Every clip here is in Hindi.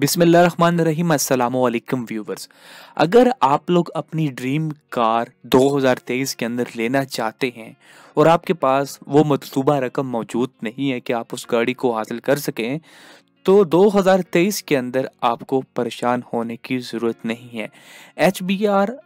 बिसमीम अल्लाम व्यूवर्स अगर आप लोग अपनी ड्रीम कार 2023 के अंदर लेना चाहते हैं और आपके पास वो मतलूबा रकम मौजूद नहीं है कि आप उस गाड़ी को हासिल कर सकें तो 2023 के अंदर आपको परेशान होने की ज़रूरत नहीं है H B R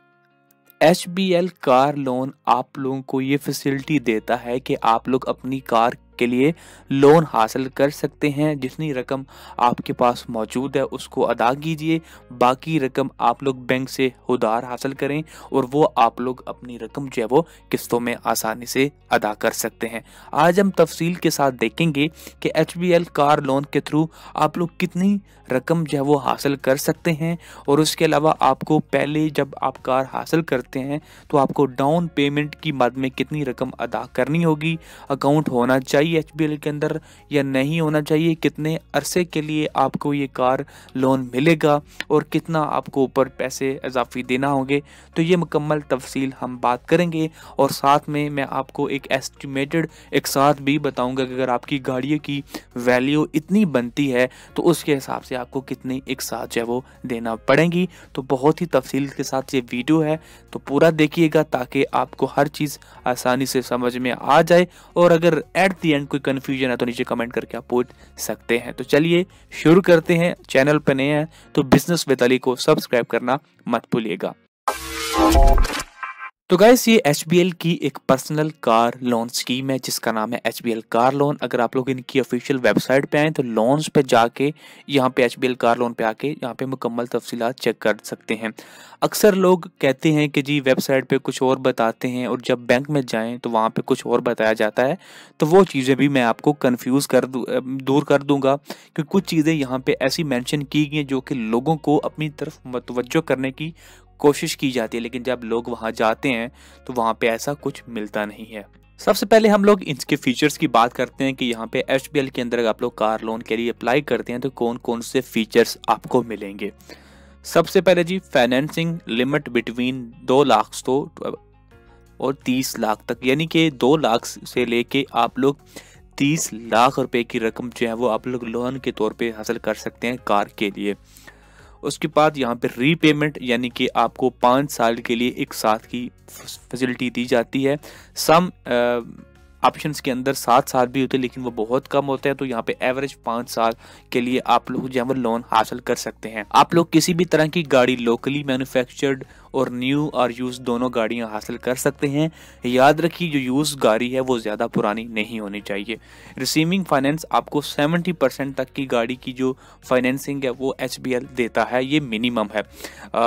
H B L car loan आप लोगों को ये फैसिलिटी देता है कि आप लोग अपनी कार के लिए लोन हासिल कर सकते हैं जितनी रकम आपके पास मौजूद है उसको अदा कीजिए बाकी रकम आप लोग बैंक से उधार हासिल करें और वो आप लोग अपनी रकम जो है वो किस्तों में आसानी से अदा कर सकते हैं आज हम तफसील के साथ देखेंगे कि एच कार लोन के थ्रू आप लोग कितनी रकम जो है वो हासिल कर सकते हैं और उसके अलावा आपको पहले जब आप कार हासिल करते हैं तो आपको डाउन पेमेंट की मद में कितनी रकम अदा करनी होगी अकाउंट होना चाहिए आई एच के अंदर या नहीं होना चाहिए कितने अरसे के लिए आपको ये कार लोन मिलेगा और कितना आपको ऊपर पैसे इजाफी देना होंगे तो ये मुकम्मल तफसील हम बात करेंगे और साथ में मैं आपको एक एस्टिमेटेड एक साथ भी बताऊंगा कि अगर आपकी गाड़ियों की वैल्यू इतनी बनती है तो उसके हिसाब से आपको कितनी एक साथ जो है वो देना पड़ेंगी तो बहुत ही तफसील के साथ ये वीडियो है तो पूरा देखिएगा ताकि आपको हर चीज़ आसानी से समझ में आ जाए और अगर एट दी एंड कोई कन्फ्यूजन है तो नीचे कमेंट करके आप पूछ सकते हैं तो चलिए शुरू करते हैं चैनल पर नए हैं तो बिजनेस विद को सब्सक्राइब करना मत भूलिएगा तो गाइस ये एच की एक पर्सनल कार लोन स्कीम है जिसका नाम है एच कार लोन अगर आप लोग इनकी ऑफिशियल वेबसाइट पे आए तो लोन्स पे जाके यहाँ पे एच कार लोन पे आके यहाँ पे मुकम्मल तफसीत चेक कर सकते हैं अक्सर लोग कहते हैं कि जी वेबसाइट पे कुछ और बताते हैं और जब बैंक में जाए तो वहाँ पर कुछ और बताया जाता है तो वो चीज़ें भी मैं आपको कन्फ्यूज़ कर दूर कर दूँगा क्योंकि कुछ चीज़ें यहाँ पर ऐसी मैंशन की गई हैं जो कि लोगों को अपनी तरफ मतवजो करने की कोशिश की जाती है लेकिन जब लोग वहाँ जाते हैं तो वहाँ पे ऐसा कुछ मिलता नहीं है सबसे पहले हम लोग इसके फीचर्स की बात करते हैं कि यहाँ पे एच के अंदर आप लोग कार लोन के लिए अप्लाई करते हैं तो कौन कौन से फीचर्स आपको मिलेंगे सबसे पहले जी फाइनेंसिंग लिमिट बिटवीन दो लाख तो और तीस लाख तक यानी कि दो लाख से लेके आप लोग तीस लाख रुपए की रकम जो है वो आप लोग लोन के तौर पे हासिल कर सकते हैं कार के लिए उसके बाद यहाँ पर रीपेमेंट यानी कि आपको पाँच साल के लिए एक साथ की फैसिलिटी दी जाती है सम ऑप्शंस के अंदर सात साल भी होते हैं लेकिन वो बहुत कम होते हैं तो यहाँ पे एवरेज पाँच साल के लिए आप लोग जो है वो लोन हासिल कर सकते हैं आप लोग किसी भी तरह की गाड़ी लोकली मैन्युफैक्चर्ड और न्यू और यूज़ दोनों गाड़ियाँ हासिल कर सकते हैं याद रखिए जो यूज़ गाड़ी है वो ज़्यादा पुरानी नहीं होनी चाहिए रिसीविंग फाइनेंस आपको 70 परसेंट तक की गाड़ी की जो फाइनेंसिंग है वो एच देता है ये मिनिमम है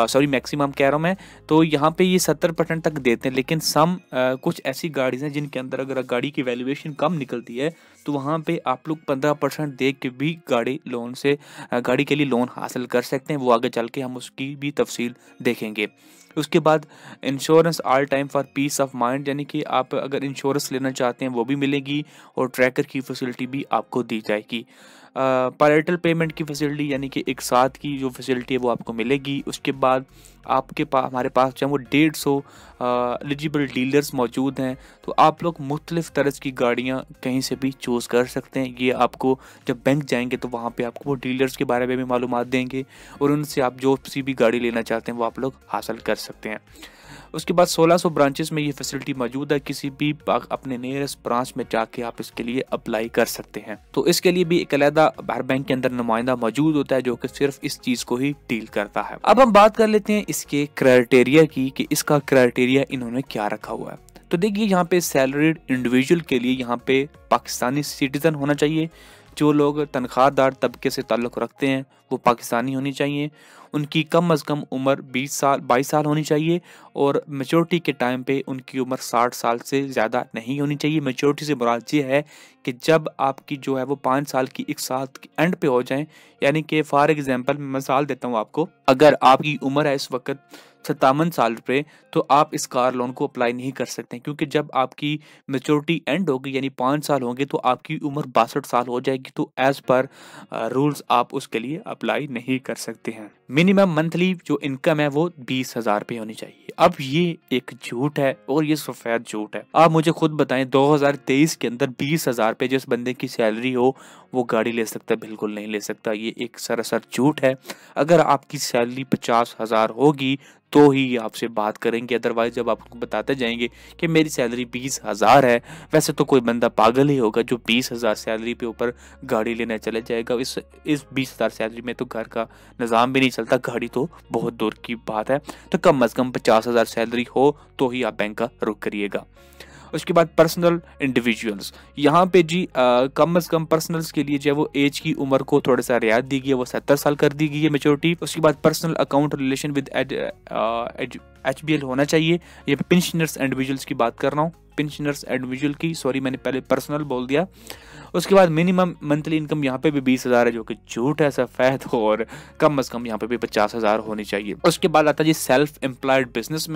सॉरी मैक्सिमम कह रहा हूँ मैं तो यहाँ पे ये सत्तर परसेंट तक देते हैं लेकिन सम आ, कुछ ऐसी गाड़ीज़ हैं जिनके अंदर अगर गाड़ी की वैल्यूएशन कम निकलती है तो वहाँ पे आप लोग पंद्रह परसेंट दे के भी गाड़ी लोन से गाड़ी के लिए लोन हासिल कर सकते हैं वो आगे चल के हम उसकी भी तफसील देखेंगे उसके बाद insurance all time for peace of mind यानी कि आप अगर इंश्योरेंस लेना चाहते हैं वो भी मिलेगी और ट्रैकर की फैसिलिटी भी आपको दी जाएगी पैरेटल पेमेंट की फैसिलिटी यानी कि एक साथ की जो फैसिलिटी है वो आपको मिलेगी उसके बाद आपके पास हमारे पास जो है वो डेढ़ सौ एलिजिबल डीलर्स मौजूद हैं तो आप लोग मुख्तलिफ़ तरह की गाड़ियाँ कहीं से भी चूज़ कर सकते हैं ये आपको जब बैंक जाएंगे तो वहाँ पर आपको वो डीलर्स के बारे में भी मालूम देंगे और उनसे आप जो सी भी गाड़ी लेना चाहते हैं वो आप लोग हासिल कर सकते हैं उसके बाद 1600 ब्रांचेस में ये फैसिलिटी मौजूद है किसी भी अपने नियरेस्ट ब्रांच में जाके आप इसके लिए अप्लाई कर सकते हैं तो इसके लिए भी एक अलहदा हर बैंक के अंदर नुमाइंदा मौजूद होता है जो कि सिर्फ इस चीज को ही डील करता है अब हम बात कर लेते हैं इसके क्राइटेरिया की कि इसका क्राइटेरिया इन्होंने क्या रखा हुआ है तो देखिए यहाँ पे सैलरीड इंडिविजुअल के लिए यहाँ पे पाकिस्तानी सिटीजन होना चाहिए जो लोग तनख्वाहदार तबके से ताल्लुक़ रखते हैं वो पाकिस्तानी होनी चाहिए उनकी कम अज़ कम उम्र 20 साल 22 साल होनी चाहिए और मेचोरिटी के टाइम पे उनकी उम्र 60 साल से ज़्यादा नहीं होनी चाहिए मेचोरिटी से मुराद ये है कि जब आपकी जो है वो पाँच साल की एक साथ एंड पे हो जाएं यानी कि फॉर एग्ज़ाम्पल मैं मिसाल देता हूँ आपको अगर आपकी उम्र है इस वक्त सत्तावन साल पे तो आप इस कार लोन को अप्लाई नहीं कर सकते क्योंकि जब आपकी मेचोरिटी एंड होगी यानी पाँच साल होंगे तो आपकी उम्र बासठ साल हो जाएगी तो एज़ पर रूल्स आप उसके लिए अप्लाई नहीं कर सकते हैं मिनिमम मंथली जो इनकम है वो बीस हजार रुपये होनी चाहिए अब ये एक झूठ है और ये सफेद झूठ है आप मुझे खुद बताएं 2023 के अंदर बीस हजार रुपये जिस बंदे की सैलरी हो वो गाड़ी ले सकता है बिल्कुल नहीं ले सकता ये एक सरासर झूठ है अगर आपकी सैलरी पचास हजार होगी तो ही आपसे बात करेंगे अदरवाइज जब आपको बताते जाएंगे कि मेरी सैलरी बीस हज़ार है वैसे तो कोई बंदा पागल ही होगा जो बीस हज़ार सैलरी पे ऊपर गाड़ी लेने चले जाएगा इस इस बीस हज़ार सैलरी में तो घर का निज़ाम भी नहीं चलता गाड़ी तो बहुत दूर की बात है तो कम अज़ कम पचास हज़ार सैलरी हो तो ही आप बैंक का रुख करिएगा उसके बाद पर्सनल इंडिविजुअल्स यहाँ पे जी आ, कम अज़ कम पर्सनल्स के लिए जो है वो एज की उम्र को थोड़ा सा रियायत दी गई है वो सत्तर साल कर दी गई है मेचोरिटी उसके बाद personal account relation with H B L होना चाहिए ये पेंशनर्स इंडिविजुअल्स की बात कर रहा हूँ पेंशनर्स इंडिविजुअल की सॉरी मैंने पहले पर्सनल बोल दिया उसके बाद मिनिमम मंथली इनकम यहाँ पे भी बीस हज़ार है जो कि झूठ है सफ़ेद और कम अज़ कम यहाँ पे भी पचास हज़ार होनी चाहिए उसके बाद आता है जी सेल्फ एम्प्लॉयड बिजनेस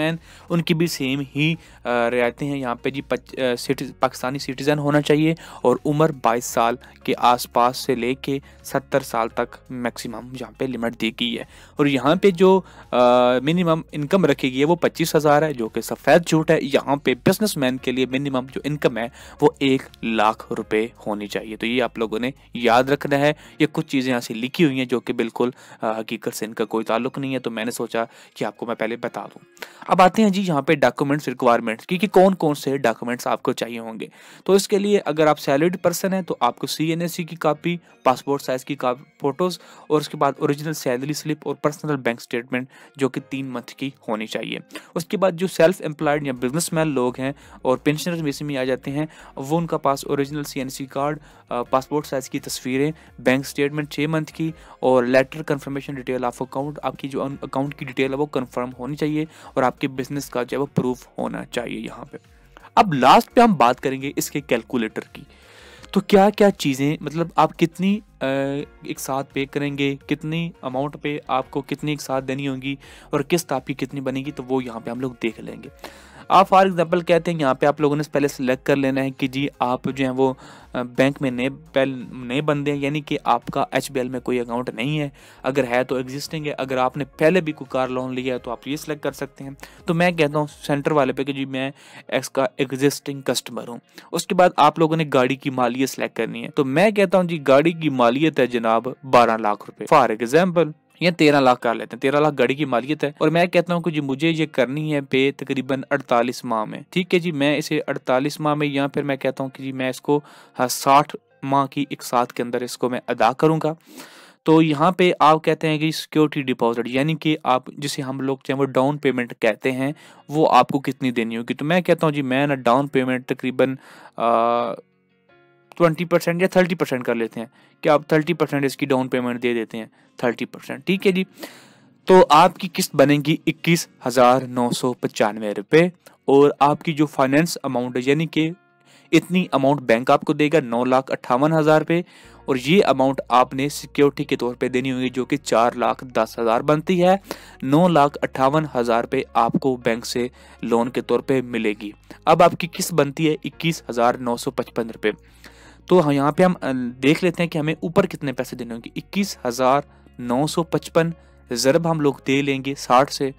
उनकी भी सेम ही रहते हैं यहाँ पे जी पाकिस्तानी सिटीज़न होना चाहिए और उम्र बाईस साल के आसपास से ले कर सत्तर साल तक मैक्सिमम यहाँ पे लिमिट दी गई है और यहाँ पे जो मिनिमम इनकम रखी गई है वो पच्चीस हज़ार है जो कि सफ़ेद झूठ है यहाँ पे बिजनेसमैन के लिए मिनिमम जो इनकम है वो एक लाख रुपए होने होनी चाहिए तो ये आप लोगों ने याद रखना है ये कुछ चीज़ें यहाँ से लिखी हुई हैं जो कि बिल्कुल हकीकत से इनका कोई ताल्लुक नहीं है तो मैंने सोचा कि आपको मैं पहले बता दूँ अब आते हैं जी यहाँ पे डॉक्यूमेंट्स रिक्वायरमेंट्स क्योंकि कौन कौन से डॉक्यूमेंट्स आपको चाहिए होंगे तो इसके लिए अगर आप सैलरीड पर्सन हैं तो आपको सी की कापी पासपोर्ट साइज़ की फोटोज़ और उसके बाद ओरिजिनल सैलरी स्लिप और पर्सनल बैंक स्टेटमेंट जो कि तीन मंथ की होनी चाहिए उसके बाद जो सेल्फ एम्प्लॉयड या बिजनेसमैन लोग हैं और पेंशनर्स में आ जाते हैं वो उनका पास ओरिजिनल सी कार्ड कार्ड पासपोर्ट साइज़ की तस्वीरें बैंक स्टेटमेंट छः मंथ की और letter confirmation detail of account आपकी जो अकाउंट की डिटेल है वो कंफर्म होनी चाहिए और आपके बिजनेस का जो है वो प्रूफ होना चाहिए यहाँ पे अब लास्ट पे हम बात करेंगे इसके कैलकुलेटर की तो क्या क्या चीज़ें मतलब आप कितनी एक साथ पे करेंगे कितनी अमाउंट पे आपको कितनी एक साथ देनी होगी और किस्त आपकी कितनी बनेगी तो वो यहाँ पे हम लोग देख लेंगे आप फॉर एग्जांपल कहते हैं यहाँ पे आप लोगों ने पहले सेलेक्ट कर लेना है कि जी आप जो है वो बैंक में नए नए बंदे हैं यानी कि आपका एच में कोई अकाउंट नहीं है अगर है तो एग्जिस्टिंग है अगर आपने पहले भी कोई कार लोन लिया है तो आप ये सिलेक्ट कर सकते हैं तो मैं कहता हूँ सेंटर वाले पे कि जी मैं एक्स का एग्जिस्टिंग कस्टमर हूँ उसके बाद आप लोगों ने गाड़ी की मालियत सेलेक्ट करनी है तो मैं कहता हूँ जी गाड़ी की मालियत है जनाब बारह लाख रुपये फॉर एग्जाम्पल या तेरह लाख कर लेते हैं तेरह लाख गाड़ी की मालियत है और मैं कहता हूँ कि जी मुझे ये करनी है पे तकरीबन अड़तालीस माह में ठीक है जी मैं इसे अड़तालीस माह में या फिर मैं कहता हूँ कि जी मैं इसको हाँ, साठ माह की एक साथ के अंदर इसको मैं अदा करूँगा तो यहाँ पे आप कहते हैं कि सिक्योरिटी डिपॉजिट यानी कि आप जिसे हम लोग चाहे वो डाउन पेमेंट कहते हैं वो आपको कितनी देनी होगी तो मैं कहता हूँ जी मैं ना डाउन पेमेंट तकरीबन ट्वेंटी परसेंट या थर्टी परसेंट कर लेते हैं कि आप थर्टी परसेंट इसकी डाउन पेमेंट दे देते हैं थर्टी परसेंट ठीक है जी तो आपकी किस्त बनेगी इक्कीस हज़ार नौ सौ पचानवे रुपये और आपकी जो फाइनेंस अमाउंट है यानी कि इतनी अमाउंट बैंक आपको देगा नौ लाख अट्ठावन हज़ार रुपये और ये अमाउंट आपने सिक्योरिटी के तौर पे देनी होगी जो कि चार लाख दस हज़ार बनती है नौ लाख अट्ठावन हज़ार रुपये आपको बैंक से लोन के तौर पे मिलेगी अब आपकी किस्त बनती है इक्कीस हज़ार नौ सौ पचपन रुपये तो हाँ, यहाँ पे हम देख लेते हैं कि हमें ऊपर कितने पैसे देने होंगे इक्कीस हज़ार नौ सौ पचपन ज़रब हम लोग दे लेंगे साठ से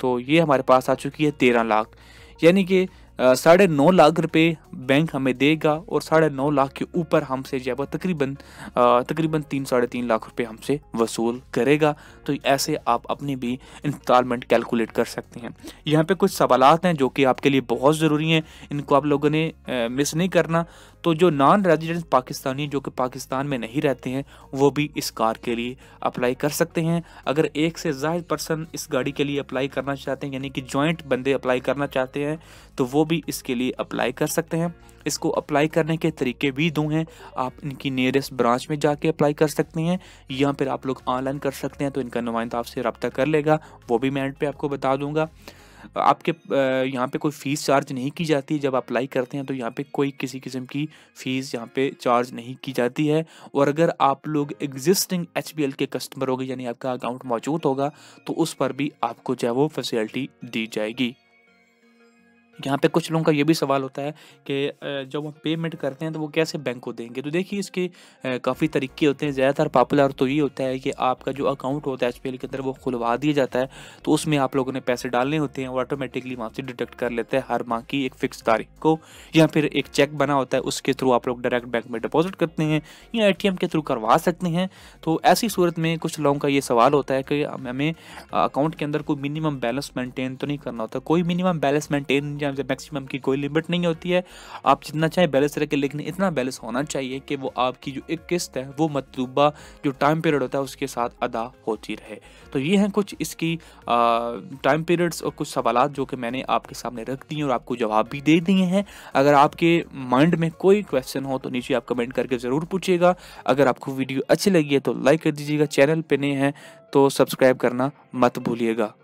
तो ये हमारे पास आ चुकी है तेरह लाख यानी कि साढ़े नौ लाख रुपए बैंक हमें देगा और साढ़े नौ लाख के ऊपर हमसे जो है तकरीबन तकरीबन तीन साढ़े तीन लाख रुपए हमसे वसूल करेगा तो ऐसे आप अपनी भी इंस्टॉलमेंट कैलकुलेट कर सकते हैं यहाँ पे कुछ सवालत हैं जो कि आपके लिए बहुत ज़रूरी हैं इनको आप लोगों ने मिस नहीं करना तो जो नॉन रेजिडेंट पाकिस्तानी जो कि पाकिस्तान में नहीं रहते हैं वो भी इस कार के लिए अप्लाई कर सकते हैं अगर एक से ज़ायद पर्सन इस गाड़ी के लिए अप्लाई करना चाहते हैं यानी कि जॉइंट बंदे अप्लाई करना चाहते हैं तो वो भी इसके लिए अप्लाई कर सकते हैं इसको अप्लाई करने के तरीके भी दो हैं आप इनकी नियरेस्ट ब्रांच में जाके अप्लाई कर सकते हैं या फिर आप लोग ऑनलाइन कर सकते हैं तो इनका नुमाइंदा आपसे रबता कर लेगा वो भी मैं एंड पे आपको बता दूंगा आपके यहाँ पे कोई फ़ीस चार्ज नहीं की जाती जब अप्लाई करते हैं तो यहाँ पे कोई किसी किस्म की फ़ीस यहाँ पे चार्ज नहीं की जाती है और अगर आप लोग एग्जिस्टिंग एच के कस्टमर होंगे यानी आपका अकाउंट मौजूद होगा तो उस पर भी आपको जो है वो फैसिलिटी दी जाएगी यहाँ पे कुछ लोगों का ये भी सवाल होता है कि जब हम पेमेंट करते हैं तो वो कैसे बैंक को देंगे तो देखिए इसके काफ़ी तरीके होते हैं ज़्यादातर पॉपुलर तो ये होता है कि आपका जो अकाउंट होता है एच के अंदर वो खुलवा दिया जाता है तो उसमें आप लोगों ने पैसे डालने होते हैं और ऑटोमेटिकली वहाँ से डिटेक्ट कर लेते हैं हर माह की एक फिक्स तारीख को या फिर एक चेक बना होता है उसके थ्रू आप लोग डायरेक्ट बैंक में डिपॉजिट करते हैं या ए के थ्रू करवा सकते हैं तो ऐसी सूरत में कुछ लोगों का ये सवाल होता है कि हमें अकाउंट के अंदर कोई मिनिमम बैलेंस मेंटेन तो नहीं करना होता कोई मिनिमम बैलेंस मेंटेन ग्राम से मैक्सिमम की कोई लिमिट नहीं होती है आप जितना चाहे बैलेंस रखें लेकिन इतना बैलेंस होना चाहिए कि वो आपकी जो एक किस्त है वो मतलूबा जो टाइम पीरियड होता है उसके साथ अदा होती रहे तो ये हैं कुछ इसकी टाइम पीरियड्स और कुछ सवाल जो कि मैंने आपके सामने रख दिए और आपको जवाब भी दे दिए हैं अगर आपके माइंड में कोई क्वेश्चन हो तो नीचे आप कमेंट करके ज़रूर पूछिएगा अगर आपको वीडियो अच्छी लगी है तो लाइक कर दीजिएगा चैनल पर नहीं है तो सब्सक्राइब करना मत भूलिएगा